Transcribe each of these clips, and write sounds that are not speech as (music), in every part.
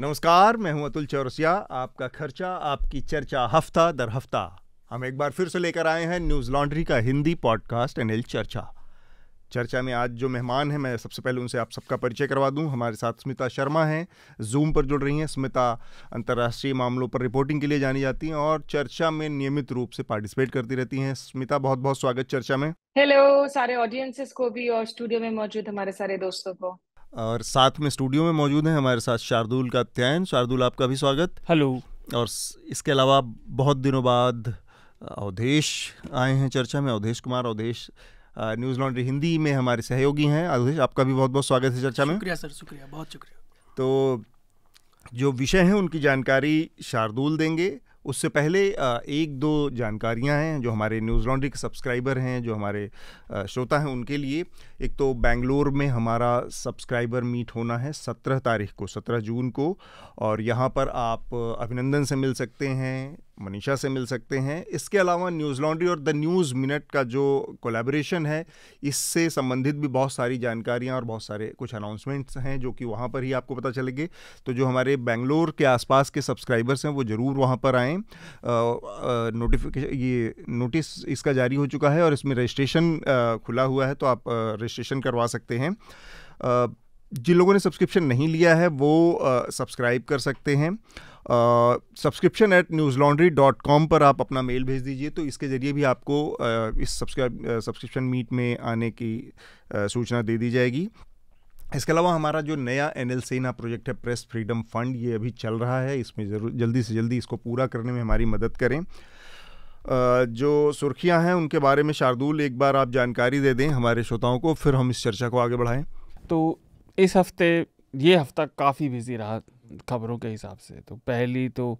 नमस्कार मैं हूं अतुल चौरसिया आपका खर्चा आपकी चर्चा हफ्ता दर हफ्ता हम एक बार फिर से लेकर आए हैं न्यूज़ लॉन्ड्री का हिंदी पॉडकास्ट एनएल चर्चा चर्चा में आज जो मेहमान हैं मैं सबसे पहले उनसे आप सबका परिचय करवा दूं हमारे साथ स्मिता शर्मा हैं जूम पर जुड़ रही हैं स्मिता अंतर्राष्ट्रीय मामलों पर रिपोर्टिंग के लिए जानी जाती हैं और चर्चा में नियमित रूप से पार्टिसिपेट करती रहती हैं स्मिता बहुत बहुत स्वागत चर्चा में हेलो सारे ऑडियंसेस को भी और स्टूडियो में मौजूद हमारे सारे दोस्तों को और साथ में स्टूडियो में मौजूद हैं हमारे साथ शार्दुल का त्यान शार्दुल आपका भी स्वागत हेलो और इसके अलावा बहुत दिनों बाद अवधेश आए हैं चर्चा में अवधेश कुमार अवधेश न्यूज़ लॉन्ड्री हिंदी में हमारे सहयोगी हैं अवधेश आपका भी बहुत बहुत स्वागत है चर्चा में शुक्रिया सर शुक्रिया बहुत शुक्रिया तो जो विषय हैं उनकी जानकारी शार्दुल देंगे उससे पहले एक दो जानकारियां हैं जो हमारे न्यूज़ लॉन्ड्री के सब्सक्राइबर हैं जो हमारे श्रोता हैं उनके लिए एक तो बेंगलोर में हमारा सब्सक्राइबर मीट होना है सत्रह तारीख को सत्रह जून को और यहाँ पर आप अभिनंदन से मिल सकते हैं मनीषा से मिल सकते हैं इसके अलावा न्यूज़ लॉन्ड्री और द न्यूज़ मिनट का जो कोलैबोरेशन है इससे संबंधित भी बहुत सारी जानकारियां और बहुत सारे कुछ अनाउंसमेंट्स हैं जो कि वहां पर ही आपको पता चलेंगे तो जो हमारे बेंगलोर के आसपास के सब्सक्राइबर्स हैं वो ज़रूर वहाँ पर आएँ नोटिफिकेशन ये नोटिस इसका जारी हो चुका है और इसमें रजिस्ट्रेशन खुला हुआ है तो आप रजिस्ट्रेशन करवा सकते हैं जिन लोगों ने सब्सक्रिप्शन नहीं लिया है वो सब्सक्राइब कर सकते हैं subscription at news laundry dot com पर आप अपना मेल भेज दीजिए तो इसके ज़रिए भी आपको uh, इस सब्सक्राइब सब्सक्रिप्शन मीट में आने की uh, सूचना दे दी जाएगी इसके अलावा हमारा जो नया एन एल सेना प्रोजेक्ट है प्रेस फ्रीडम फंड ये अभी चल रहा है इसमें ज़रूर जल्दी से जल्दी इसको पूरा करने में हमारी मदद करें जो सुर्खियां हैं उनके बारे में शार्दुल एक बार आप जानकारी दे दें हमारे श्रोताओं को फिर हम इस चर्चा को आगे बढ़ाएं तो इस हफ्ते ये हफ्ता काफ़ी बिजी रहा खबरों के हिसाब से तो पहली तो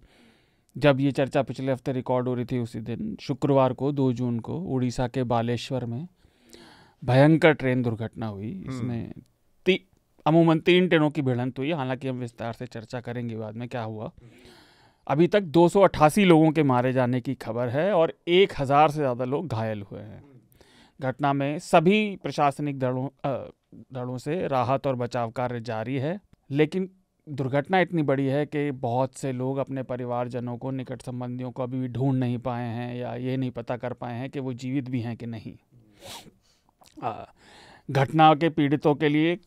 जब ये चर्चा पिछले हफ्ते रिकॉर्ड हो रही थी उसी दिन शुक्रवार को दो जून को उड़ीसा के बालेश्वर में भयंकर ट्रेन दुर्घटना हुई हम्म। इसमें ती, अमूमन तीन ट्रेनों की भिड़ंत हुई हालांकि हम विस्तार से चर्चा करेंगे बाद में क्या हुआ अभी तक 288 लोगों के मारे जाने की खबर है और 1000 से ज़्यादा लोग घायल हुए हैं घटना में सभी प्रशासनिक दलों दलों से राहत और बचाव कार्य जारी है लेकिन दुर्घटना इतनी बड़ी है कि बहुत से लोग अपने परिवारजनों को निकट संबंधियों को अभी भी ढूंढ नहीं पाए हैं या ये नहीं पता कर पाए हैं कि वो जीवित भी हैं कि नहीं घटना के पीड़ितों के लिए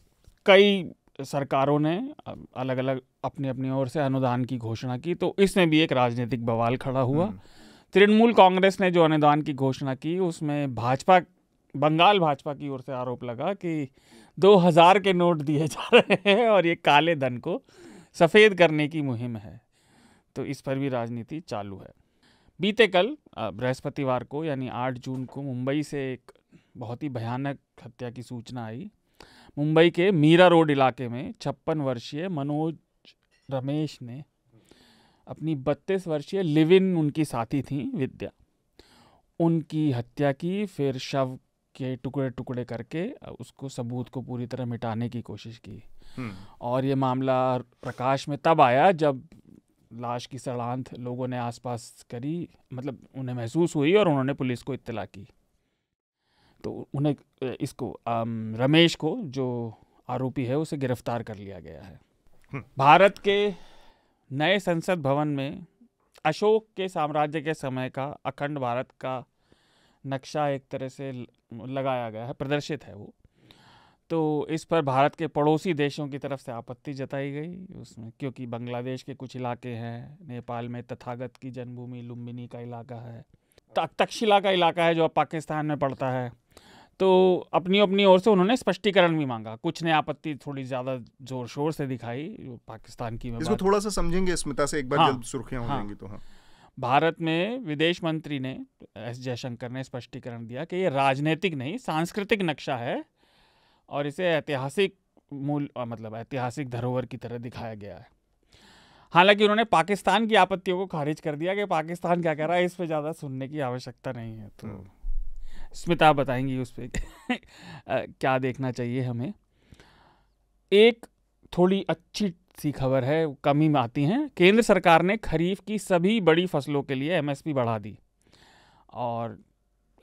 कई सरकारों ने अलग अलग अपनी अपनी ओर से अनुदान की घोषणा की तो इसमें भी एक राजनीतिक बवाल खड़ा हुआ हम्म। तृणमूल कांग्रेस ने जो अनुदान की घोषणा की उसमें भाजपा बंगाल भाजपा की ओर से आरोप लगा कि 2000 के नोट दिए जा रहे हैं और ये काले धन को सफ़ेद करने की मुहिम है तो इस पर भी राजनीति चालू है बीते कल बृहस्पतिवार को यानी 8 जून को मुंबई से एक बहुत ही भयानक हत्या की सूचना आई मुंबई के मीरा रोड इलाके में छप्पन वर्षीय मनोज रमेश ने अपनी बत्तीस वर्षीय लिविन उनकी साथी थी विद्या उनकी हत्या की फिर शव के टुकड़े टुकड़े करके उसको सबूत को पूरी तरह मिटाने की कोशिश की और ये मामला प्रकाश में तब आया जब लाश की सड़ांत लोगों ने आसपास करी मतलब उन्हें महसूस हुई और उन्होंने पुलिस को इत्तला की तो उन्हें इसको आम, रमेश को जो आरोपी है उसे गिरफ्तार कर लिया गया है भारत के नए संसद भवन में अशोक के साम्राज्य के समय का अखंड भारत का नक्शा एक तरह से लगाया गया है प्रदर्शित है वो तो इस पर भारत के पड़ोसी देशों की तरफ से आपत्ति जताई गई उसमें क्योंकि बांग्लादेश के कुछ इलाके हैं नेपाल में तथागत की जन्मभूमि लुम्बिनी का इलाका है तक्षशिला का इलाका है जो अब पाकिस्तान में पड़ता है तो अपनी अपनी ओर से उन्होंने स्पष्टीकरण भी मांगा कुछ ने आपत्ति थोड़ी ज्यादा जोर शोर से दिखाई पाकिस्तान की इसको थोड़ा सा समझेंगे स्मिता से एक बार हाँ, जब सुर्खियां हाँ, होंगी तो हाँ भारत में विदेश मंत्री ने एस जयशंकर ने स्पष्टीकरण दिया कि ये राजनीतिक नहीं सांस्कृतिक नक्शा है और इसे ऐतिहासिक मूल मतलब ऐतिहासिक धरोहर की तरह दिखाया गया है हालांकि उन्होंने पाकिस्तान की आपत्तियों को खारिज कर दिया कि पाकिस्तान क्या कह रहा है इस पर ज़्यादा सुनने की आवश्यकता नहीं है तो हम्म। स्मिता बताएंगी उस पर (laughs) क्या देखना चाहिए हमें एक थोड़ी अच्छी सी खबर है कमी में आती हैं केंद्र सरकार ने खरीफ की सभी बड़ी फसलों के लिए एमएसपी बढ़ा दी और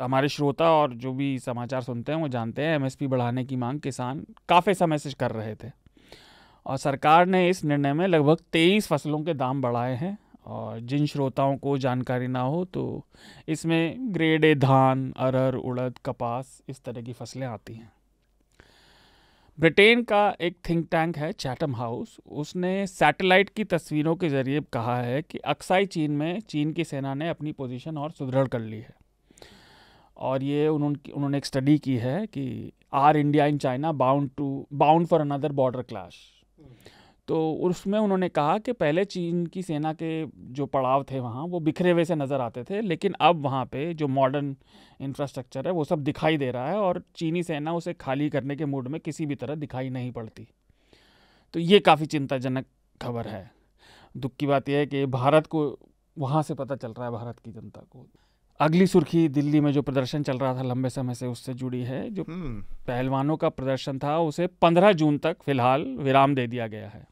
हमारे श्रोता और जो भी समाचार सुनते हैं वो जानते हैं एमएसपी बढ़ाने की मांग किसान काफ़ी समय से कर रहे थे और सरकार ने इस निर्णय में लगभग तेईस फसलों के दाम बढ़ाए हैं और जिन श्रोताओं को जानकारी ना हो तो इसमें ग्रेड ए धान अरहर उड़द कपास इस तरह की फसलें आती हैं ब्रिटेन का एक थिंक टैंक है चैटम हाउस उसने सैटेलाइट की तस्वीरों के जरिए कहा है कि अक्साई चीन में चीन की सेना ने अपनी पोजीशन और सुदृढ़ कर ली है और ये उन्होंने उन्होंने एक स्टडी की है कि are India and China bound to bound for another border clash तो उसमें उन्होंने कहा कि पहले चीन की सेना के जो पड़ाव थे वहाँ वो बिखरे हुए से नज़र आते थे लेकिन अब वहाँ पे जो मॉडर्न इंफ्रास्ट्रक्चर है वो सब दिखाई दे रहा है और चीनी सेना उसे खाली करने के मूड में किसी भी तरह दिखाई नहीं पड़ती तो ये काफ़ी चिंताजनक खबर है दुख की बात यह है कि भारत को वहाँ से पता चल रहा है भारत की जनता को अगली सुर्खी दिल्ली में जो प्रदर्शन चल रहा था लंबे समय से उससे जुड़ी है जो हम्म। पहलवानों का प्रदर्शन था उसे 15 जून तक फिलहाल विराम दे दिया गया है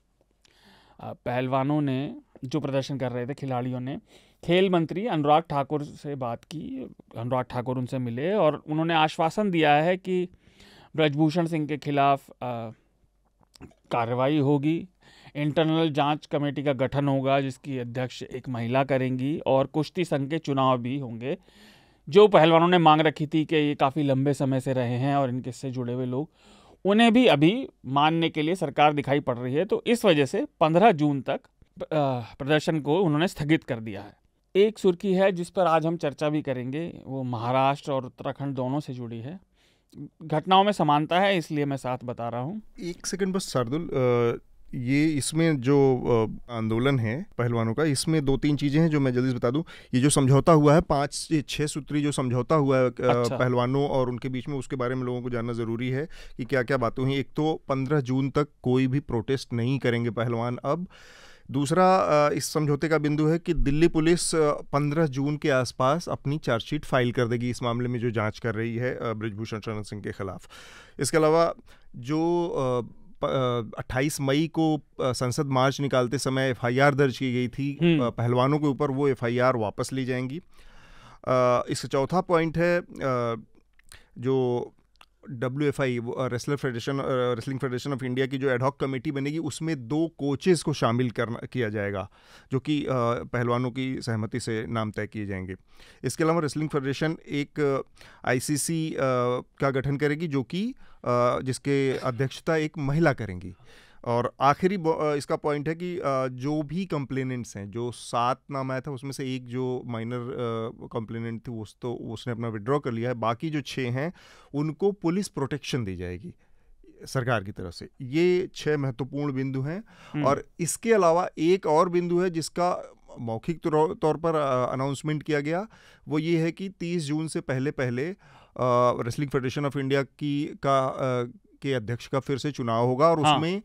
पहलवानों ने जो प्रदर्शन कर रहे थे खिलाड़ियों ने खेल मंत्री अनुराग ठाकुर से बात की अनुराग ठाकुर उनसे मिले और उन्होंने आश्वासन दिया है कि ब्रजभूषण सिंह के खिलाफ कार्रवाई होगी इंटरनल जांच कमेटी का गठन होगा जिसकी अध्यक्ष एक महिला करेंगी और कुश्ती संघ के चुनाव भी होंगे जो पहलवानों ने मांग रखी थी कि ये काफ़ी लंबे समय से रहे हैं और इनके से जुड़े हुए लोग उन्हें भी अभी मानने के लिए सरकार दिखाई पड़ रही है तो इस वजह से 15 जून तक प्रदर्शन को उन्होंने स्थगित कर दिया है एक सुर्खी है जिस पर आज हम चर्चा भी करेंगे वो महाराष्ट्र और उत्तराखंड दोनों से जुड़ी है घटनाओं में समानता है इसलिए मैं साथ बता रहा हूँ एक सेकंड बस शार्दुल ये इसमें जो आंदोलन है पहलवानों का इसमें दो तीन चीजें हैं जो मैं जल्दी से बता दूं ये जो समझौता हुआ है पांच से छह सूत्री जो समझौता हुआ है अच्छा। पहलवानों और उनके बीच में उसके बारे में लोगों को जानना जरूरी है कि क्या क्या बातें हैं एक तो पंद्रह जून तक कोई भी प्रोटेस्ट नहीं करेंगे पहलवान अब दूसरा इस समझौते का बिंदु है कि दिल्ली पुलिस 15 जून के आसपास अपनी चार्जशीट फाइल कर देगी इस मामले में जो जांच कर रही है ब्रजभूषण शरण सिंह के खिलाफ इसके अलावा जो 28 मई को संसद मार्च निकालते समय एफआईआर दर्ज की गई थी हम्म। पहलवानों के ऊपर वो एफआईआर वापस ली जाएंगी इसका चौथा पॉइंट है जो W F I wrestler federation wrestling federation of India की जो एडहॉक कमेटी बनेगी उसमें दो कोचेज़ को शामिल करना किया जाएगा जो कि पहलवानों की सहमति से नाम तय किए जाएंगे इसके अलावा रेसलिंग फेडरेशन एक आईसीसी का गठन करेगी जो कि जिसके अध्यक्षता एक महिला करेंगी और आखिरी इसका पॉइंट है कि जो भी कंप्लेनेंट्स हैं जो सात नाम आया था उसमें से एक जो माइनर कंप्लेनेंट थी उस तो उसने अपना विड्रॉ कर लिया है बाकी जो छः हैं उनको पुलिस प्रोटेक्शन दी जाएगी सरकार की तरफ से ये छह महत्वपूर्ण बिंदु हैं हम्म। और इसके अलावा एक और बिंदु है जिसका मौखिक तौर पर अनाउंसमेंट किया गया वो ये है कि 30 जून से पहले पहले रेसलिंग फेडरेशन ऑफ इंडिया की का आ, के अध्यक्ष का फिर से चुनाव होगा और हाँ। उसमें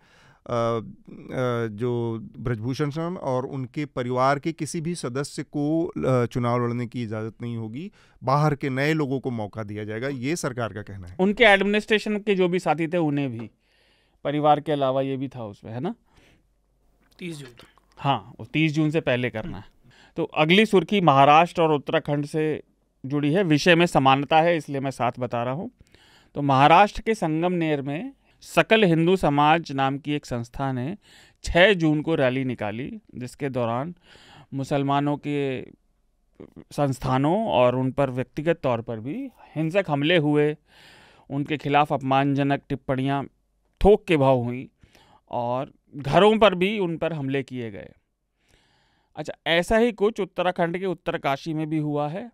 जो ब्रजभूषण सन और उनके परिवार के किसी भी सदस्य को चुनाव लड़ने की इजाज़त नहीं होगी बाहर के नए लोगों को मौका दिया जाएगा ये सरकार का कहना है उनके एडमिनिस्ट्रेशन के जो भी साथी थे उन्हें भी परिवार के अलावा ये भी था उसमें है ना तीस जून हाँ तीस जून से पहले करना है तो अगली सुर्खी महाराष्ट्र और उत्तराखंड से जुड़ी है विषय में समानता है इसलिए मैं साथ बता रहा हूँ तो महाराष्ट्र के संगम नेर में सकल हिंदू समाज नाम की एक संस्था ने 6 जून को रैली निकाली जिसके दौरान मुसलमानों के संस्थानों और उन पर व्यक्तिगत तौर पर भी हिंसक हमले हुए उनके खिलाफ अपमानजनक टिप्पणियां थोक के भाव हुई और घरों पर भी उन पर हमले किए गए अच्छा ऐसा ही कुछ उत्तराखंड के उत्तरकाशी में भी हुआ है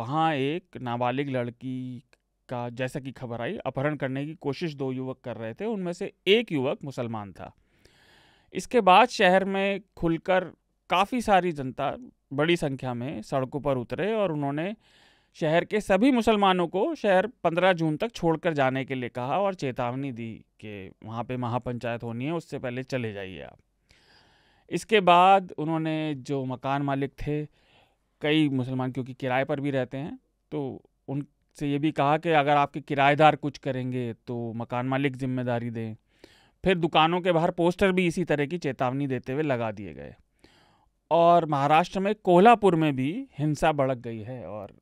वहाँ एक नाबालिग लड़की का जैसा कि खबर आई अपहरण करने की कोशिश दो युवक कर रहे थे उनमें से एक युवक मुसलमान था इसके बाद शहर में खुलकर काफ़ी सारी जनता बड़ी संख्या में सड़कों पर उतरे और उन्होंने शहर के सभी मुसलमानों को शहर 15 जून तक छोड़कर जाने के लिए कहा और चेतावनी दी कि वहाँ पे महापंचायत होनी है उससे पहले चले जाइए आप इसके बाद उन्होंने जो मकान मालिक थे कई मुसलमान क्योंकि किराए पर भी रहते हैं तो उन से ये भी कहा कि अगर आपके किराएदार कुछ करेंगे तो मकान मालिक जिम्मेदारी दें फिर दुकानों के बाहर पोस्टर भी इसी तरह की चेतावनी देते हुए लगा दिए गए और महाराष्ट्र में कोल्हापुर में भी हिंसा भड़क गई है और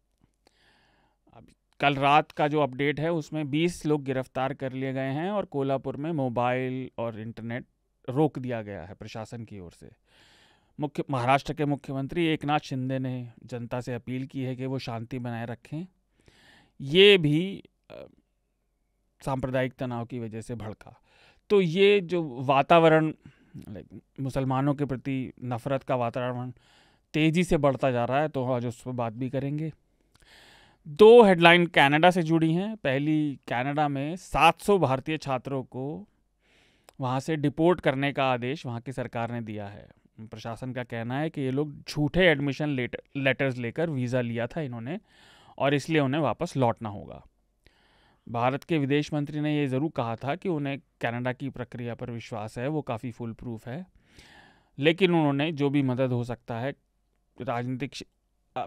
कल रात का जो अपडेट है उसमें 20 लोग गिरफ्तार कर लिए गए हैं और कोल्हापुर में मोबाइल और इंटरनेट रोक दिया गया है प्रशासन की ओर से मुख्य महाराष्ट्र के मुख्यमंत्री एकनाथ शिंदे ने जनता से अपील की है कि वो शांति बनाए रखें ये भी सांप्रदायिक तनाव की वजह से भड़का तो ये जो वातावरण लाइक मुसलमानों के प्रति नफ़रत का वातावरण तेज़ी से बढ़ता जा रहा है तो आज उस पर बात भी करेंगे दो हेडलाइन कनाडा से जुड़ी हैं पहली कनाडा में 700 भारतीय छात्रों को वहाँ से डिपोर्ट करने का आदेश वहाँ की सरकार ने दिया है प्रशासन का कहना है कि ये लोग झूठे एडमिशन लेटर लेटर्स लेकर वीज़ा लिया था इन्होंने और इसलिए उन्हें वापस लौटना होगा भारत के विदेश मंत्री ने यह ज़रूर कहा था कि उन्हें कनाडा की प्रक्रिया पर विश्वास है वो काफ़ी फुल प्रूफ है लेकिन उन्होंने जो भी मदद हो सकता है राजनीतिक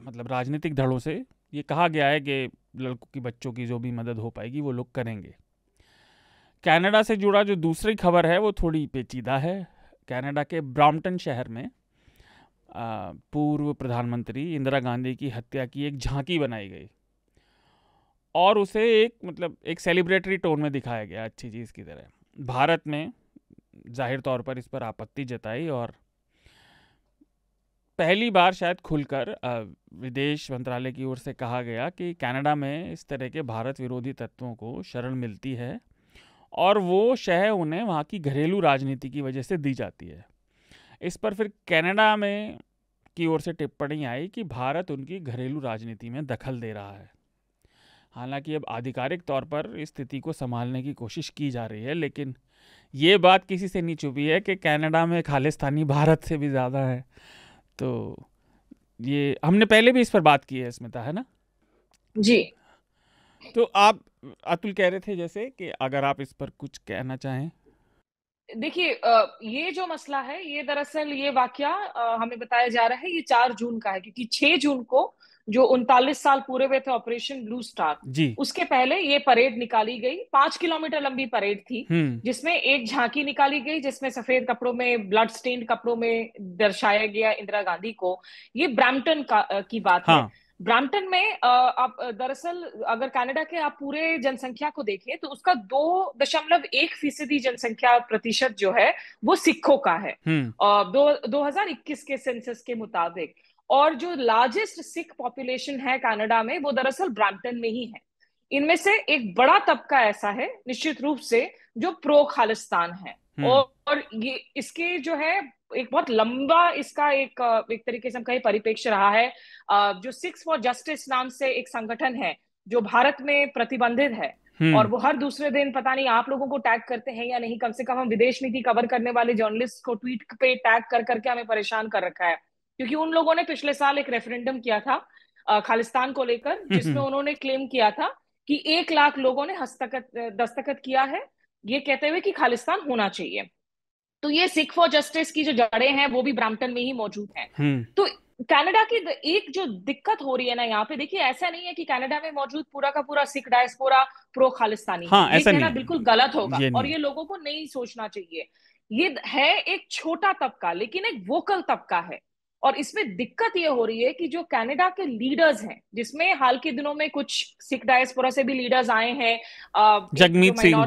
मतलब राजनीतिक धड़ों से ये कहा गया है कि लड़कों की बच्चों की जो भी मदद हो पाएगी वो लोग करेंगे कनाडा से जुड़ा जो दूसरी खबर है वो थोड़ी पेचीदा है कनाडा के ब्राम्पटन शहर में पूर्व प्रधानमंत्री इंदिरा गांधी की हत्या की एक झांकी बनाई गई और उसे एक मतलब एक सेलिब्रेटरी टोन में दिखाया गया अच्छी चीज़ की तरह भारत में जाहिर तौर पर इस पर आपत्ति जताई और पहली बार शायद खुलकर विदेश मंत्रालय की ओर से कहा गया कि कनाडा में इस तरह के भारत विरोधी तत्वों को शरण मिलती है और वो शह उन्हें वहाँ की घरेलू राजनीति की वजह से दी जाती है इस पर फिर कनाडा में की ओर से टिप्पणी आई कि भारत उनकी घरेलू राजनीति में दखल दे रहा है हालांकि अब आधिकारिक तौर पर स्थिति को संभालने की कोशिश की जा रही है लेकिन ये बात किसी से नहीं छुपी है कि कनाडा में खालिस्तानी भारत से भी ज़्यादा है तो ये हमने पहले भी इस पर बात की है स्मिता है ना जी तो आप अतुल कह रहे थे जैसे कि अगर आप इस पर कुछ कहना चाहें देखिए ये जो मसला है ये दरअसल ये वाक्य हमें बताया जा रहा है ये चार जून का है क्योंकि छह जून को जो उनतालीस साल पूरे हुए थे ऑपरेशन ब्लू स्टार जी उसके पहले ये परेड निकाली गई पांच किलोमीटर लंबी परेड थी हम्म। जिसमें एक झांकी निकाली गई जिसमें सफेद कपड़ों में ब्लड स्टेन्ड कपड़ों में दर्शाया गया इंदिरा गांधी को ये ब्रैम्पटन की बात हाँ. है ब्रामटन में आप दरअसल अगर कनाडा के आप पूरे जनसंख्या को देखें तो उसका दो दशमलव एक फीसदी जनसंख्या प्रतिशत जो है वो सिखों का है और हम्म। दो दो हजार इक्कीस के सेंसस के मुताबिक और जो लार्जेस्ट सिख पॉपुलेशन है कनाडा में वो दरअसल ब्रामटन में ही है इनमें से एक बड़ा तबका ऐसा है निश्चित रूप से जो प्रो खालिस्तान है और, हम्म। और ये इसके जो है एक बहुत लंबा इसका एक एक तरीके से हम कहीं परिपेक्ष रहा है जो सिक्स फॉर जस्टिस नाम से एक संगठन है जो भारत में प्रतिबंधित है हम्म। और वो हर दूसरे दिन पता नहीं आप लोगों को टैग करते हैं या नहीं कम से कम हम विदेश नीति कवर करने वाले जर्नलिस्ट को ट्वीट पे टैग कर करके हमें परेशान कर रखा है क्योंकि उन लोगों ने पिछले साल एक रेफरेंडम किया था खालिस्तान को लेकर हम्म, जिसमें उन्होंने क्लेम किया था कि एक लाख लोगों ने हस्तखत दस्तखत किया है ये कहते हुए कि खालिस्तान होना चाहिए तो ये सिख फॉर जस्टिस की जो जड़ें हैं वो भी ब्राम्पटन में ही मौजूद हैं हम्म। तो कनाडा की एक जो दिक्कत हो रही है ना यहाँ पे देखिए ऐसा नहीं है कि कनाडा में मौजूद पूरा का पूरा सिख डायस्पोरा प्रो खालिस्तानी हाँ, ऐसा नहीं बिल्कुल गलत होगा ये और ये लोगों को नहीं सोचना चाहिए ये है एक छोटा तबका लेकिन एक वोकल तबका है और इसमें दिक्कत ये हो रही है कि जो कनाडा के लीडर्स हैं जिसमें हाल के दिनों में कुछ सिख डायस्पोरा से भी लीडर्स आए हैं जगमीत सिंह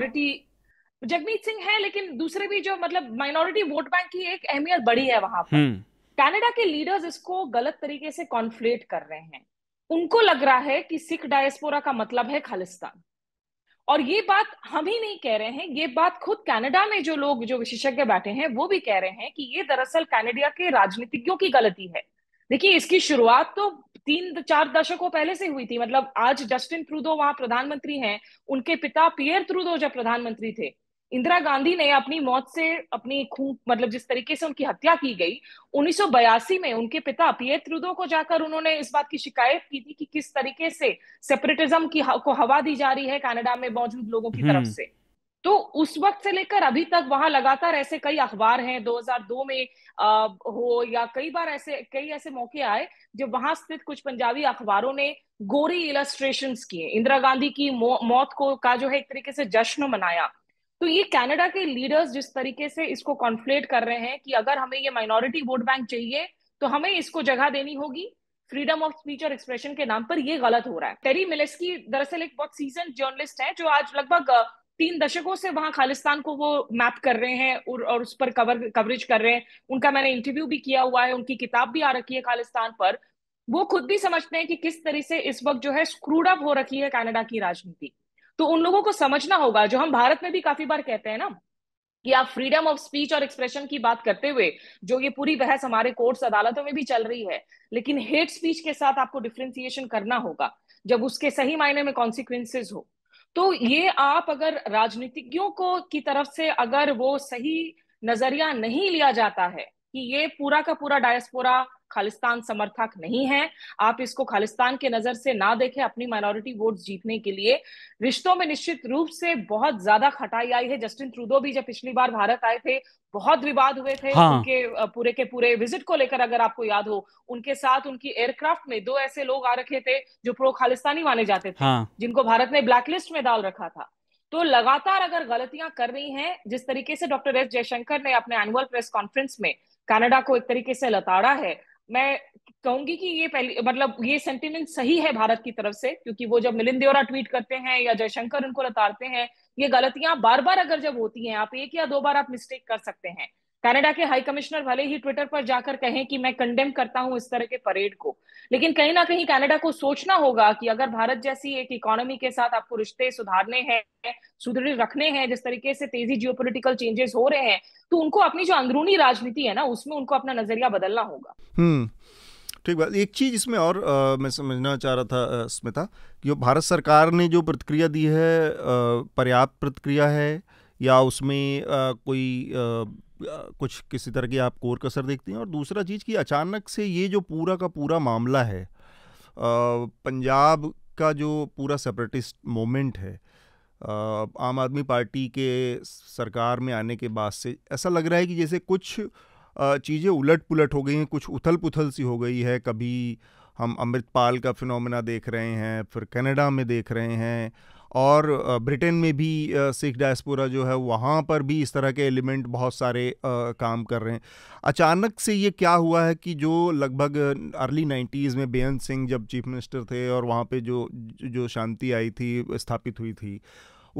जगमीत सिंह है लेकिन दूसरे भी जो मतलब माइनॉरिटी वोट बैंक की एक अहमियत बड़ी है वहां पर हम्म। कनाडा के लीडर्स इसको गलत तरीके से कॉन्फ्लेट कर रहे हैं उनको लग रहा है कि सिख डायस्पोरा का मतलब है खालिस्तान और ये बात हम ही नहीं कह रहे हैं ये बात खुद कनाडा में जो लोग जो विशेषज्ञ बैठे हैं वो भी कह रहे हैं कि ये दरअसल कैनेडिया के राजनीतिज्ञों की गलती है देखिए इसकी शुरुआत तो तीन चार दशकों पहले से हुई थी मतलब आज जस्टिन ट्रूडो वहां प्रधानमंत्री हैं उनके पिता पियर ट्रूडो जब प्रधानमंत्री थे इंदिरा गांधी ने अपनी मौत से अपनी खून मतलब जिस तरीके से उनकी हत्या की गई 1982 में उनके पिता पिये त्रुदो को जाकर उन्होंने इस बात की शिकायत की थी कि किस तरीके से सेपरेटिज्म की को हवा दी जा रही है कनाडा में मौजूद लोगों की तरफ हम्म। से तो उस वक्त से लेकर अभी तक वहां लगातार ऐसे कई अखबार हैं 2002 में आ, हो या कई बार ऐसे कई ऐसे मौके आए जब वहां स्थित कुछ पंजाबी अखबारों ने गोरी इलस्ट्रेशन किए इंदिरा गांधी की मौ, मौत को का जो है एक तरीके से जश्न मनाया तो ये कनाडा के लीडर्स जिस तरीके से इसको कॉन्फ्लेट कर रहे हैं कि अगर हमें ये माइनॉरिटी वोट बैंक चाहिए तो हमें इसको जगह देनी होगी फ्रीडम ऑफ स्पीच और एक्सप्रेशन के नाम पर ये गलत हो रहा है टेरी मिलेस्की दरअसल एक बहुत सीजन जर्नलिस्ट है जो आज लगभग तीन दशकों से वहां खालिस्तान को वो मैप कर रहे हैं और, और उस पर कवर कवरेज कर रहे हैं उनका मैंने इंटरव्यू भी किया हुआ है उनकी किताब भी आ रखी है खालिस्तान पर वो खुद भी समझते हैं कि किस तरह से इस वक्त जो है स्क्रूड अप हो रखी है कनाडा की राजनीति तो उन लोगों को समझना होगा जो हम भारत में भी काफी बार कहते हैं ना कि आप फ्रीडम ऑफ स्पीच और एक्सप्रेशन की बात करते हुए जो ये पूरी बहस हमारे कोर्ट्स अदालतों में भी चल रही है लेकिन हेट स्पीच के साथ आपको डिफ्रेंसिएशन करना होगा जब उसके सही मायने में कॉन्सिक्वेंसेज हो तो ये आप अगर राजनीतिज्ञों को की तरफ से अगर वो सही नजरिया नहीं लिया जाता है कि ये पूरा का पूरा डायस्पोरा खालिस्तान समर्थक नहीं है आप इसको खालिस्तान के नजर से ना देखें अपनी माइनॉरिटी वोट जीतने के लिए रिश्तों में निश्चित रूप से बहुत ज्यादा खटाई आई है जस्टिन ट्रूडो भी जब पिछली बार भारत आए थे बहुत विवाद हुए थे हाँ। उनके पूरे के पूरे विजिट को लेकर अगर आपको याद हो उनके साथ उनकी एयरक्राफ्ट में दो ऐसे लोग आ रखे थे जो प्रो खालिस्तानी माने जाते थे हाँ। जिनको भारत ने ब्लैकलिस्ट में डाल रखा था तो लगातार अगर गलतियां कर रही हैं जिस तरीके से डॉक्टर एस जयशंकर ने अपने एनुअल प्रेस कॉन्फ्रेंस में कनाडा को एक तरीके से लताड़ा है मैं कहूंगी कि ये पहली मतलब ये सेंटिमेंट सही है भारत की तरफ से क्योंकि वो जब मिलिंद देवरा ट्वीट करते हैं या जयशंकर उनको लतारते हैं ये गलतियां बार बार अगर जब होती हैं आप एक या दो बार आप मिस्टेक कर सकते हैं कनाडा के हाई कमिश्नर भले ही ट्विटर पर जाकर कहें कि मैं कंडेम करता हूं इस तरह के परेड को लेकिन कहीं ना कहीं कनाडा को सोचना होगा कि अगर भारत जैसी एक इकोनॉमी के साथ आपको रिश्ते सुधारने हैं सुदृढ़ रखने हैं जिस तरीके से तेजी जियोपॉलिटिकल चेंजेस हो रहे हैं तो उनको अपनी जो अंदरूनी राजनीति है ना उसमें उनको अपना नजरिया बदलना होगा हम्म ठीक बात एक चीज़ इसमें और आ, मैं समझना चाह रहा था स्मिता जो भारत सरकार ने जो प्रतिक्रिया दी है पर्याप्त प्रतिक्रिया है या उसमें आ, कोई कुछ किसी तरह की आप कोर कसर देखते हैं और दूसरा चीज़ कि अचानक से ये जो पूरा का पूरा मामला है पंजाब का जो पूरा सेपरेटिस्ट मोमेंट है आम आदमी पार्टी के सरकार में आने के बाद से ऐसा लग रहा है कि जैसे कुछ चीज़ें उलट पुलट हो गई हैं कुछ उथल पुथल सी हो गई है कभी हम अमृतपाल का फिनोमेना देख रहे हैं फिर कनाडा में देख रहे हैं और ब्रिटेन में भी सिख डायस्पोरा जो है वहाँ पर भी इस तरह के एलिमेंट बहुत सारे काम कर रहे हैं अचानक से ये क्या हुआ है कि जो लगभग अर्ली नाइन्टीज़ में बेअंत सिंह जब चीफ मिनिस्टर थे और वहाँ पे जो जो शांति आई थी स्थापित हुई थी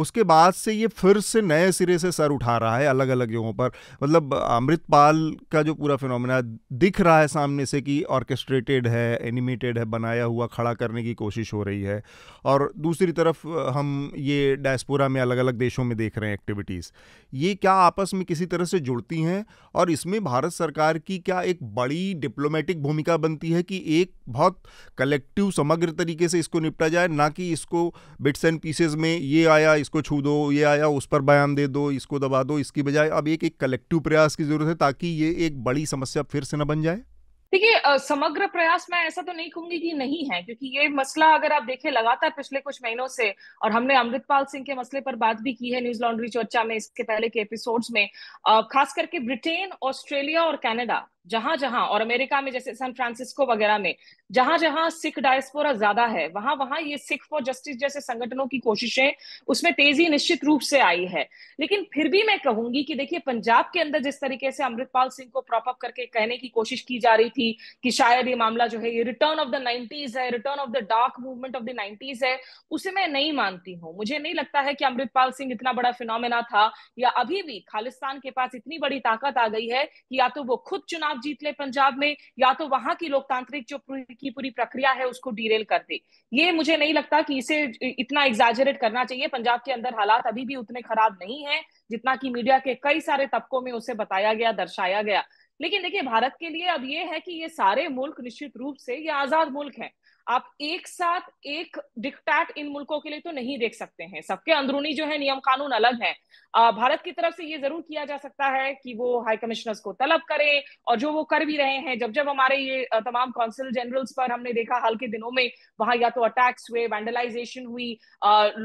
उसके बाद से ये फिर से नए सिरे से सर उठा रहा है अलग अलग जगहों पर मतलब अमृतपाल का जो पूरा फिनोमिना दिख रहा है सामने से कि ऑर्केस्ट्रेटेड है एनिमेटेड है बनाया हुआ खड़ा करने की कोशिश हो रही है और दूसरी तरफ हम ये डायस्पोरा में अलग अलग देशों में देख रहे हैं एक्टिविटीज़ ये क्या आपस में किसी तरह से जुड़ती हैं और इसमें भारत सरकार की क्या एक बड़ी डिप्लोमेटिक भूमिका बनती है कि एक बहुत कलेक्टिव समग्र तरीके से इसको निपटा जाए ना कि इसको बिट्स एंड पीसेज में ये आया इसको छू दो ये आया उस पर बयान दे दो इसको दबा दो इसकी बजाय अब एक एक कलेक्टिव प्रयास की जरूरत है ताकि ये एक बड़ी समस्या फिर से न बन जाए देखिए समग्र प्रयास मैं ऐसा तो नहीं कहूंगी कि नहीं है क्योंकि ये मसला अगर आप देखें लगातार पिछले कुछ महीनों से और हमने अमृतपाल सिंह के मसले पर बात भी की है न्यूज लॉन्ड्री चर्चा में इसके पहले के एपिसोड्स में खास करके ब्रिटेन ऑस्ट्रेलिया और कनाडा जहां जहां और अमेरिका में जैसे सैन फ्रांसिस्को वगैरह में जहां जहां सिख डायस्पोरा ज्यादा है वहां वहां ये सिख फॉर जस्टिस जैसे संगठनों की कोशिशें उसमें तेजी निश्चित रूप से आई है लेकिन फिर भी मैं कहूंगी कि देखिए पंजाब के अंदर जिस तरीके से अमृतपाल सिंह को प्रॉपअप करके कहने की कोशिश की जा रही थी कि शायद ये मामला जो है ये रिटर्न ऑफ द नाइनटीज है return of the dark movement of the nineties है उसे मैं नहीं मानती हूँ मुझे नहीं लगता है कि अमृतपाल सिंह इतना बड़ा फिनोमिना था या अभी भी खालिस्तान के पास इतनी बड़ी ताकत आ गई है कि या तो वो खुद चुनाव चुनाव जीत ले पंजाब में या तो वहां की लोकतांत्रिक जो की पूरी प्रक्रिया है उसको डीरेल कर दे ये मुझे नहीं लगता कि इसे इतना एग्जाजरेट करना चाहिए पंजाब के अंदर हालात अभी भी उतने खराब नहीं है जितना की मीडिया के कई सारे तबकों में उसे बताया गया दर्शाया गया लेकिन देखिए भारत के लिए अब ये है कि ये सारे मुल्क निश्चित रूप से ये आजाद मुल्क हैं आप एक साथ एक डिक्टैट इन मुल्कों के लिए तो नहीं देख सकते हैं सबके अंदरूनी जो है नियम कानून अलग है भारत की तरफ से ये जरूर किया जा सकता है कि वो हाई कमिश्नर्स को तलब करें और जो वो कर भी रहे हैं जब जब हमारे ये तमाम काउंसिल जनरल्स पर हमने देखा हाल के दिनों में वहां या तो अटैक्स हुए वैंडलाइजेशन हुई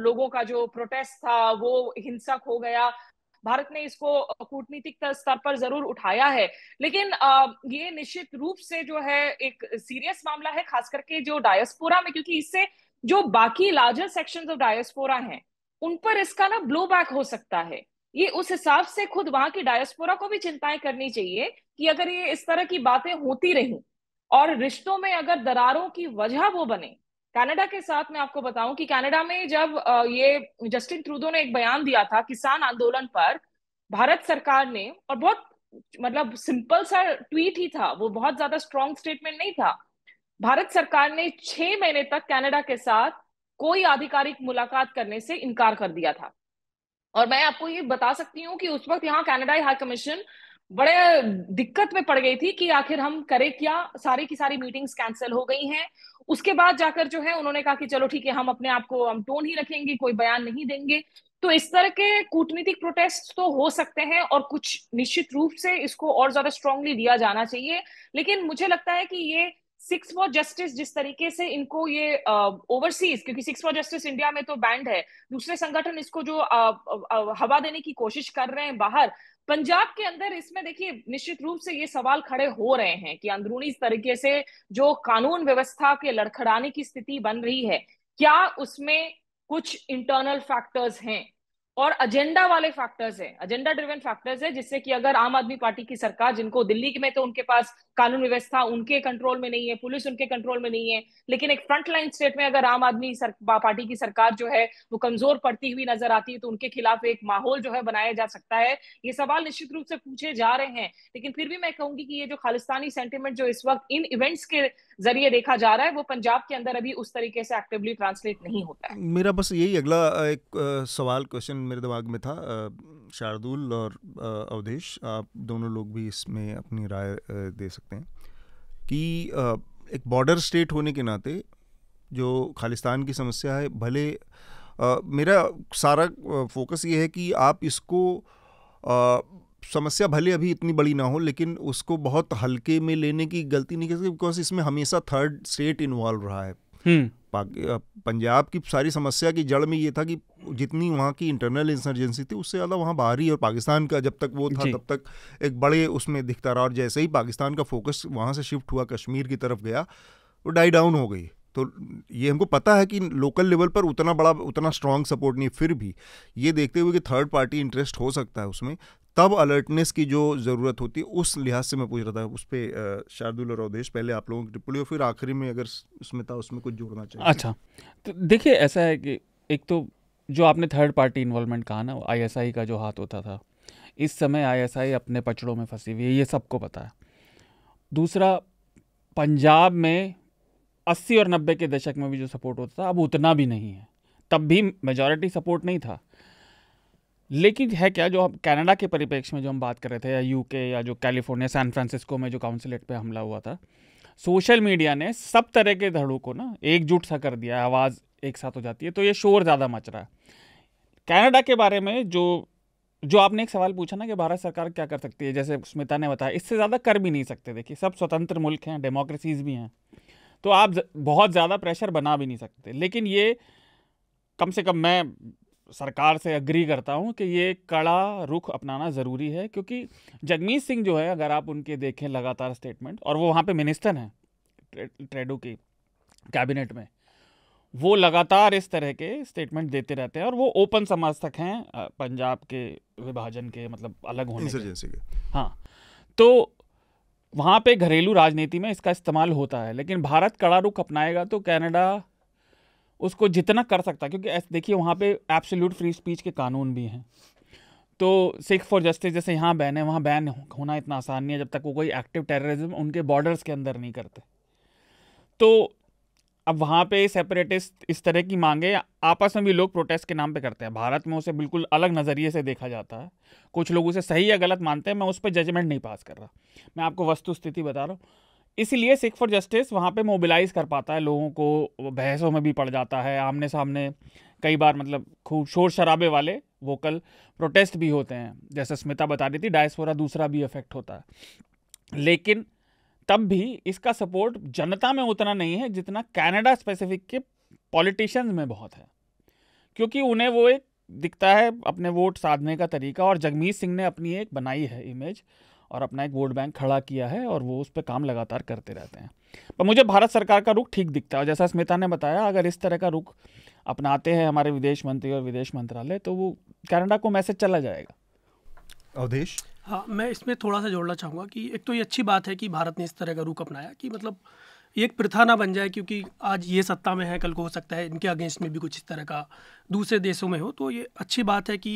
लोगों का जो प्रोटेस्ट था वो हिंसक हो गया भारत ने इसको कूटनीतिक स्तर पर जरूर उठाया है लेकिन ये निश्चित रूप से जो है एक सीरियस मामला है खास करके जो डायस्पोरा में क्योंकि इससे जो बाकी लार्जर सेक्शन ऑफ डायस्पोरा है उन पर इसका ना ब्लो बैक हो सकता है ये उस हिसाब से खुद वहां की डायस्पोरा को भी चिंताएं करनी चाहिए कि अगर ये इस तरह की बातें होती रही और रिश्तों में अगर दरारों की वजह वो बने कनाडा के साथ मैं आपको बताऊं कि कनाडा में जब ये जस्टिन ट्रूडो ने एक बयान दिया था किसान आंदोलन पर भारत सरकार ने और बहुत मतलब सिंपल सा ट्वीट ही था वो बहुत ज्यादा स्ट्रॉन्ग स्टेटमेंट नहीं था भारत सरकार ने छह महीने तक कनाडा के साथ कोई आधिकारिक मुलाकात करने से इनकार कर दिया था और मैं आपको ये बता सकती हूँ कि उस वक्त यहाँ कैनेडा हाई कमीशन बड़े दिक्कत में पड़ गई थी कि आखिर हम करें क्या सारी की सारी मीटिंग्स कैंसिल हो गई हैं उसके बाद जाकर जो है उन्होंने कहा कि चलो ठीक है हम अपने आप को हम टोन ही रखेंगे कोई बयान नहीं देंगे तो इस तरह के कूटनीतिक प्रोटेस्ट तो हो सकते हैं और कुछ निश्चित रूप से इसको और ज्यादा स्ट्रांगली लिया जाना चाहिए लेकिन मुझे लगता है कि ये सिक्स फॉर जस्टिस जिस तरीके से इनको ये ओवरसीज क्योंकि सिक्स फॉर जस्टिस इंडिया में तो बैंड है दूसरे संगठन इसको जो आ, आ, हवा देने की कोशिश कर रहे हैं बाहर पंजाब के अंदर इसमें देखिए निश्चित रूप से ये सवाल खड़े हो रहे हैं कि अंदरूनी तरीके से जो कानून व्यवस्था के लड़खड़ाने की स्थिति बन रही है क्या उसमें कुछ इंटरनल फैक्टर्स हैं और एजेंडा वाले फैक्टर्स है एजेंडा ड्रिवन फैक्टर्स है जिससे कि अगर आम आदमी पार्टी की सरकार जिनको दिल्ली में तो उनके पास कानून व्यवस्था उनके कंट्रोल में नहीं है पुलिस उनके कंट्रोल में नहीं है लेकिन एक फ्रंट लाइन स्टेट में अगर आम आदमी पार्टी की सरकार जो है वो कमजोर पड़ती हुई नजर आती है तो उनके खिलाफ एक माहौल जो है बनाया जा सकता है ये सवाल निश्चित रूप से पूछे जा रहे हैं लेकिन फिर भी मैं कहूंगी कि ये जो खालिस्तानी सेंटिमेंट जो इस वक्त इन इवेंट्स के जरिए देखा जा रहा है वो पंजाब के अंदर अभी उस तरीके से एक्टिवली ट्रांसलेट नहीं होता है मेरा बस यही अगला एक आ, सवाल क्वेश्चन मेरे दिमाग में था शार्दुल और अवधेश आप दोनों लोग भी इसमें अपनी राय दे सकते हैं कि आ, एक बॉर्डर स्टेट होने के नाते जो खालिस्तान की समस्या है भले आ, मेरा सारा फोकस ये है कि आप इसको समस्या भले अभी इतनी बड़ी ना हो लेकिन उसको बहुत हल्के में लेने की गलती नहीं कर सकती बिकॉज इसमें हमेशा थर्ड स्टेट इन्वॉल्व रहा है हम्म। पंजाब की सारी समस्या की जड़ में ये था कि जितनी वहाँ की इंटरनल इंसर्जेंसी थी उससे ज़्यादा वहाँ बाहरी और पाकिस्तान का जब तक वो था तब तक एक बड़े उसमें दिखता रहा और जैसे ही पाकिस्तान का फोकस वहाँ से शिफ्ट हुआ कश्मीर की तरफ गया वो डाई डाउन हो गई तो ये हमको पता है कि लोकल लेवल पर उतना बड़ा उतना स्ट्रांग सपोर्ट नहीं फिर भी ये देखते हुए कि थर्ड पार्टी इंटरेस्ट हो सकता है उसमें तब अलर्टनेस की जो ज़रूरत होती है उस लिहाज से मैं पूछ रहा था उस पर शार्दुल और अवधेश पहले आप लोगों की टिप्पणी और फिर आखिरी में अगर उसमें था उसमें कुछ जोड़ना चाहिए अच्छा तो देखिए ऐसा है कि एक तो जो आपने थर्ड पार्टी इन्वॉल्वमेंट कहा ना आईएसआई का जो हाथ होता था इस समय आईएसआई अपने पचड़ों में फंसी हुई है ये सबको पता है दूसरा पंजाब में 80 और 90 के दशक में भी जो सपोर्ट होता था अब उतना भी नहीं है तब भी मेजॉरिटी सपोर्ट नहीं था लेकिन है क्या जो हम कनाडा के परिप्रेक्ष्य में जो हम बात कर रहे थे या यूके या जो कैलिफोर्निया सैन फ्रांसिस्को में जो काउंसिलेट पे हमला हुआ था सोशल मीडिया ने सब तरह के धड़ों को ना एकजुट सा कर दिया आवाज़ एक साथ हो जाती है तो ये शोर ज़्यादा मच रहा है कनाडा के बारे में जो जो आपने एक सवाल पूछा ना कि भारत सरकार क्या कर सकती है जैसे स्मिता ने बताया इससे ज़्यादा कर भी नहीं सकते देखिए सब स्वतंत्र मुल्क हैं डेमोक्रेसीज भी हैं तो आप बहुत ज़्यादा प्रेशर बना भी नहीं सकते लेकिन ये कम से कम मैं सरकार से अग्री करता हूं कि ये कड़ा रुख अपनाना ज़रूरी है क्योंकि जगमीत सिंह जो है अगर आप उनके देखें लगातार स्टेटमेंट और वो वहाँ पे मिनिस्टर हैं ट्रेडो की कैबिनेट में वो लगातार इस तरह के स्टेटमेंट देते रहते हैं और वो ओपन समर्थक हैं पंजाब के विभाजन के मतलब अलग होने के।, के हाँ तो वहाँ पे घरेलू राजनीति में इसका इस्तेमाल होता है लेकिन भारत कड़ा रुख अपनाएगा तो कनाडा उसको जितना कर सकता है क्योंकि देखिए वहाँ पे एब्सोल्यूट फ्री स्पीच के कानून भी हैं तो सिख फॉर जस्टिस जैसे यहाँ बैन है वहाँ बैन होना इतना आसान नहीं है जब तक वो कोई एक्टिव टेररिज्म उनके बॉर्डर्स के अंदर नहीं करते तो अब वहाँ पे सेपरेटिस्ट इस तरह की मांगे आपस में भी लोग प्रोटेस्ट के नाम पे करते हैं भारत में उसे बिल्कुल अलग नज़रिए से देखा जाता है कुछ लोग उसे सही या गलत मानते हैं मैं उस पर जजमेंट नहीं पास कर रहा मैं आपको वस्तु स्थिति बता रहा हूँ इसलिए सिख फॉर जस्टिस वहाँ पे मोबिलाइज़ कर पाता है लोगों को बहसों में भी पड़ जाता है आमने सामने कई बार मतलब खूब शोर शराबे वाले वोकल प्रोटेस्ट भी होते हैं जैसे स्मिता बता रही थी डायस्पोरा दूसरा भी इफेक्ट होता है लेकिन तब भी इसका सपोर्ट जनता में उतना नहीं है जितना कैनेडा स्पेसिफिक के पॉलिटिशियंस में बहुत है क्योंकि उन्हें वो एक दिखता है अपने वोट साधने का तरीका और जगमीत सिंह ने अपनी एक बनाई है इमेज और अपना एक वोट बैंक खड़ा किया है और वो उस पर काम लगातार करते रहते हैं पर मुझे भारत सरकार का रुख ठीक दिखता है जैसा स्मिता ने बताया अगर इस तरह का रुख अपनाते हैं हमारे विदेश मंत्री और विदेश मंत्रालय तो वो कैनेडा को मैसेज चला जाएगा अवधेश हाँ मैं इसमें थोड़ा सा जोड़ना चाहूँगा कि एक तो ये अच्छी बात है कि भारत ने इस तरह का रुख अपनाया कि मतलब एक प्रथा ना बन जाए क्योंकि आज ये सत्ता में है कल को हो सकता है इनके अगेंस्ट में भी कुछ इस तरह का दूसरे देशों में हो तो ये अच्छी बात है कि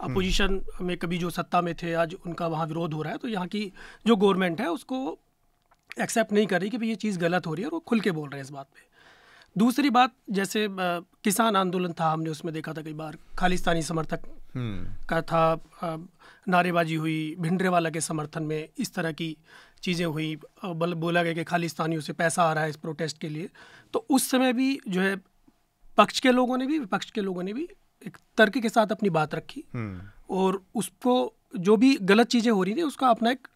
हम्म। अपोजिशन में कभी जो सत्ता में थे आज उनका वहाँ विरोध हो रहा है तो यहाँ की जो गवर्नमेंट है उसको एक्सेप्ट नहीं कर रही कि भाई ये चीज़ गलत हो रही है और वो खुल के बोल रहे हैं इस बात पर दूसरी बात जैसे किसान आंदोलन था हमने उसमें देखा था कई बार खालिस्तानी समर्थक का था नारेबाजी हुई भिंडरेवाला के समर्थन में इस तरह की चीज़ें हुई बल बोला गया कि खालिस्तानियों से पैसा आ रहा है इस प्रोटेस्ट के लिए तो उस समय भी जो है पक्ष के लोगों ने भी विपक्ष के लोगों ने भी एक तर्क के साथ अपनी बात रखी हम्म। और उसको जो भी गलत चीज़ें हो रही थी उसका अपना एक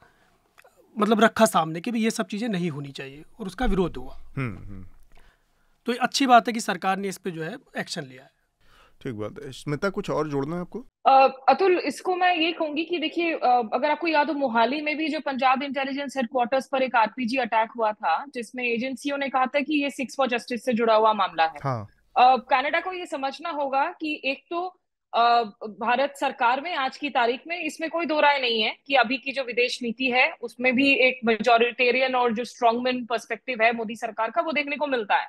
मतलब रखा सामने कि भी ये सब चीज़ें नहीं होनी चाहिए और उसका विरोध हुआ हम्म, हम्म। तो ये अच्छी बात है कि सरकार ने इस पर जो है एक्शन लिया है ठीक बात है स्मिता कुछ और जोड़ना है आपको अतुल इसको मैं ये कहूंगी कि देखिए अगर आपको याद हो मोहाली में भी जो पंजाब इंटेलिजेंस हेडक्वार्टर्स पर एक आरपीजी अटैक हुआ था जिसमें एजेंसियों ने कहा था कि ये सिक्स फॉर जस्टिस से जुड़ा हुआ मामला है हाँ. कनाडा को ये समझना होगा कि एक तो भारत सरकार में आज की तारीख में इसमें कोई दो राय नहीं है कि अभी की जो विदेश नीति है उसमें भी एक मेजोरिटेरियन और जो स्ट्रॉन्गमैन पर्सपेक्टिव है मोदी सरकार का वो देखने को मिलता है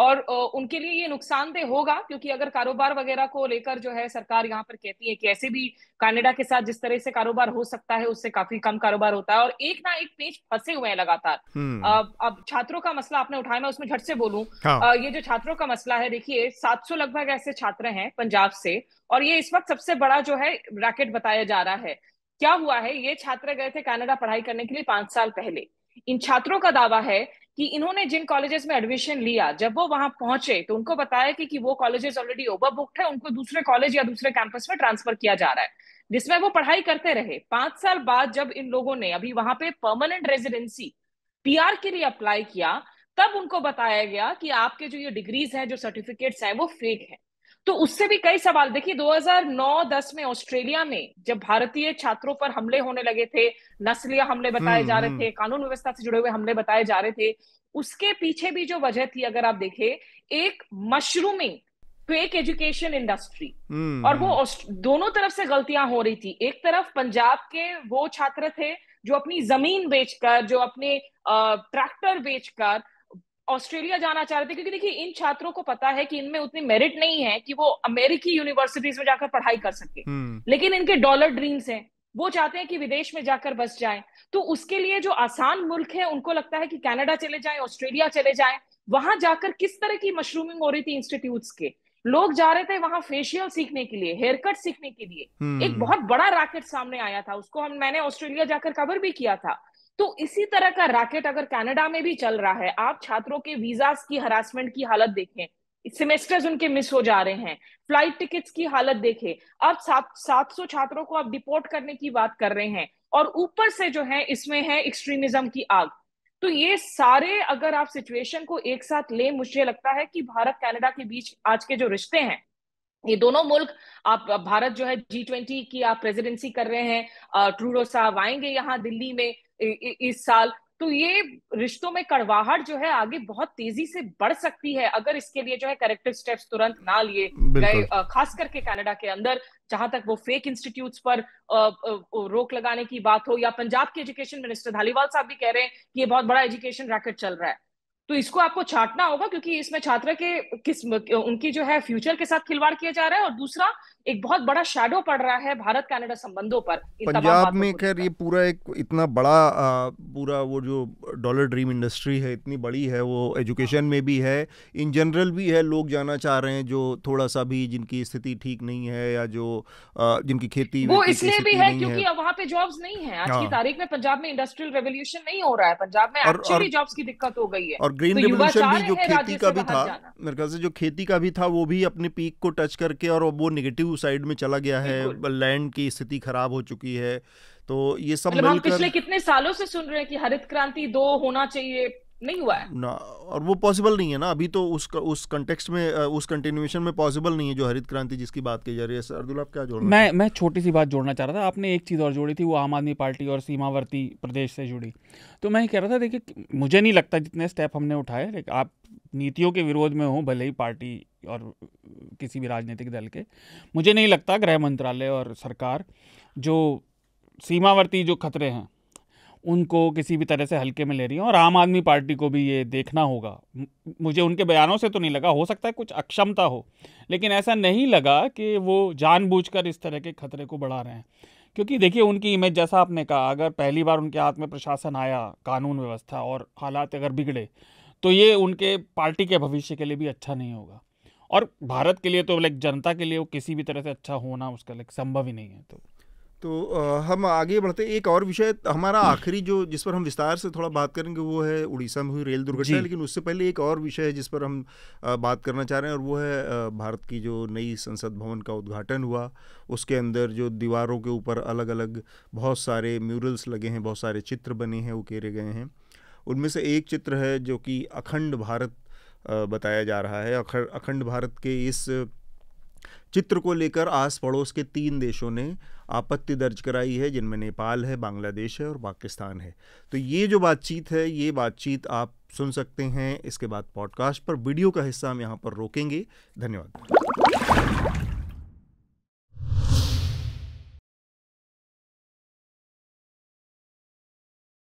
और उनके लिए ये नुकसानदेह होगा क्योंकि अगर कारोबार वगैरह को लेकर जो है सरकार यहाँ पर कहती है कि ऐसे भी कनाडा के साथ जिस तरह से कारोबार हो सकता है उससे काफी कम कारोबार होता है और एक ना एक पेज फंसे हुए हैं लगातार हम्म। अब अब छात्रों का मसला आपने उठाया मैं उसमें झट से बोलूँ हाँ। ये जो छात्रों का मसला है देखिए 700 लगभग ऐसे छात्र हैं पंजाब से और ये इस वक्त सबसे बड़ा जो है रैकेट बताया जा रहा है क्या हुआ है ये छात्र गए थे कनाडा पढ़ाई करने के लिए पांच साल पहले इन छात्रों का दावा है कि इन्होंने जिन कॉलेजेस में एडमिशन लिया जब वो वहां पहुंचे तो उनको बताया कि, कि वो कॉलेजेस ऑलरेडी ओवर बुक्ड है उनको दूसरे कॉलेज या दूसरे कैंपस में ट्रांसफर किया जा रहा है जिसमें वो पढ़ाई करते रहे पांच साल बाद जब इन लोगों ने अभी वहां पे परमानेंट रेजिडेंसी पीआर के लिए अप्लाई किया तब उनको बताया गया कि आपके जो ये डिग्रीज हैं जो सर्टिफिकेट्स हैं वो फेक हैं तो उससे भी कई सवाल देखिए 2009-10 में ऑस्ट्रेलिया में जब भारतीय छात्रों पर हमले होने लगे थे नस्लिया हमले बताए जा रहे हम्म, थे हम्म। कानून व्यवस्था से जुड़े हुए हमले बताए जा रहे थे उसके पीछे भी जो वजह थी अगर आप देखें एक मशरूमिंग फेक एजुकेशन इंडस्ट्री और वो हम्म। दोनों तरफ से गलतियां हो रही थी एक तरफ पंजाब के वो छात्र थे जो अपनी जमीन बेचकर जो अपने ट्रैक्टर बेचकर ऑस्ट्रेलिया जाना चाह रहे थे क्योंकि देखिए इन छात्रों को पता है कि इनमें उतनी मेरिट नहीं है कि वो अमेरिकी यूनिवर्सिटीज में जाकर पढ़ाई कर सके हम्म। लेकिन इनके डॉलर ड्रीम्स हैं वो चाहते हैं कि विदेश में जाकर बस जाए तो उसके लिए जो आसान मुल्क है उनको लगता है कि कैनेडा चले जाए ऑस्ट्रेलिया चले जाए वहां जाकर किस तरह की मशरूमिंग हो रही थी इंस्टीट्यूट के लोग जा रहे थे वहां फेशियल सीखने के लिए हेयर कट सीखने के लिए हम्म। एक बहुत बड़ा रैकेट सामने आया था उसको हम मैंने ऑस्ट्रेलिया जाकर कवर भी किया था तो इसी तरह का रैकेट अगर कनाडा में भी चल रहा है आप छात्रों के वीजा की हरासमेंट की हालत देखें सेमेस्टर्स उनके मिस हो जा रहे हैं फ्लाइट टिकट्स की हालत देखें आप सात सात सौ छात्रों को आप डिपोर्ट करने की बात कर रहे हैं और ऊपर से जो है इसमें है एक्सट्रीमिज्म की आग तो ये सारे अगर आप सिचुएशन को एक साथ ले मुझे लगता है कि भारत कनाडा के बीच आज के जो रिश्ते हैं ये दोनों मुल्क आप भारत जो है जी ट्वेंटी की आप प्रेसिडेंसी कर रहे हैं ट्रूडो साहब आएंगे यहाँ दिल्ली में इस साल तो ये रिश्तों में कड़वाहट जो है आगे बहुत तेजी से बढ़ सकती है अगर इसके लिए जो है करेक्टिव स्टेप्स तुरंत ना लिए गए खास करके कनाडा के अंदर जहां तक वो फेक इंस्टीट्यूट्स पर रोक लगाने की बात हो या पंजाब के एजुकेशन मिनिस्टर धालीवाल साहब भी कह रहे हैं कि ये बहुत बड़ा एजुकेशन रैकेट चल रहा है तो इसको आपको छाटना होगा क्योंकि इसमें छात्र के किस्म उनकी जो है फ्यूचर के साथ खिलवाड़ किया जा रहा है और दूसरा एक बहुत बड़ा शेडो पड़ रहा है भारत कनाडा संबंधों पर पंजाब में खैर ये पूरा एक इतना बड़ा आ, पूरा वो जो डॉलर ड्रीम इंडस्ट्री है इतनी बड़ी है वो एजुकेशन में भी है इन जनरल भी है लोग जाना चाह रहे हैं जो थोड़ा सा भी जिनकी स्थिति ठीक नहीं है या जो आ, जिनकी खेती वो इसलिए भी है क्योंकि वहाँ पे जॉब्स नहीं है आज की हाँ। तारीख में पंजाब में इंडस्ट्रियल रेवोल्यूशन नहीं हो रहा है पंजाब में एक्चुअली जॉब्स की दिक्कत हो गई है और ग्रीन रेवोल्यूशन तो भी जो खेती का भी था मेरे ख्याल से जो खेती का भी था वो भी अपने पीक को टच करके और वो नेगेटिव साइड में चला गया है लैंड की स्थिति खराब हो चुकी है तो ये सब मतलब मिलकर... पिछले कितने सालों से सुन रहे हैं कि हरित क्रांति दो होना चाहिए नहीं हुआ है ना और वो पॉसिबल नहीं है ना अभी तो उस उस कंटेक्स्ट में उस कंटिन्यूएशन में पॉसिबल नहीं है जो हरित क्रांति जिसकी बात की जा रही है अर्दुल आप क्या जोड़ मैं मैं छोटी सी बात जोड़ना चाह रहा था आपने एक चीज़ और जोड़ी थी वो आम आदमी पार्टी और सीमावर्ती प्रदेश से जुड़ी तो मैं कह रहा था देखिए मुझे नहीं लगता जितने स्टेप हमने उठाए आप नीतियों के विरोध में हों भले ही पार्टी और किसी भी राजनीतिक दल के मुझे नहीं लगता गृह मंत्रालय और सरकार जो सीमावर्ती जो खतरे हैं उनको किसी भी तरह से हल्के में ले रही हैं और आम आदमी पार्टी को भी ये देखना होगा मुझे उनके बयानों से तो नहीं लगा हो सकता है कुछ अक्षमता हो लेकिन ऐसा नहीं लगा कि वो जानबूझकर इस तरह के खतरे को बढ़ा रहे हैं क्योंकि देखिए उनकी इमेज जैसा आपने कहा अगर पहली बार उनके हाथ में प्रशासन आया कानून व्यवस्था और हालात अगर बिगड़े तो ये उनके पार्टी के भविष्य के लिए भी अच्छा नहीं होगा और भारत के लिए तो लाइक जनता के लिए वो किसी भी तरह से अच्छा होना उसका लाइक संभव ही नहीं है तो तो हम आगे बढ़ते एक और विषय हमारा हम्म। आखिरी जो जिस पर हम विस्तार से थोड़ा बात करेंगे वो है उड़ीसा में हुई रेल दुर्घटना लेकिन उससे पहले एक और विषय है जिस पर हम बात करना चाह रहे हैं और वो है भारत की जो नई संसद भवन का उद्घाटन हुआ उसके अंदर जो दीवारों के ऊपर अलग अलग बहुत सारे म्यूरल्स लगे हैं बहुत सारे चित्र बने हैं उकेरे गए हैं उनमें से एक चित्र है जो कि अखंड भारत बताया जा रहा है अखंड भारत के इस चित्र को लेकर आस पड़ोस के तीन देशों ने आपत्ति दर्ज कराई है जिनमें नेपाल है बांग्लादेश है और पाकिस्तान है तो ये जो बातचीत है ये बातचीत आप सुन सकते हैं इसके बाद पॉडकास्ट पर वीडियो का हिस्सा हम यहाँ पर रोकेंगे धन्यवाद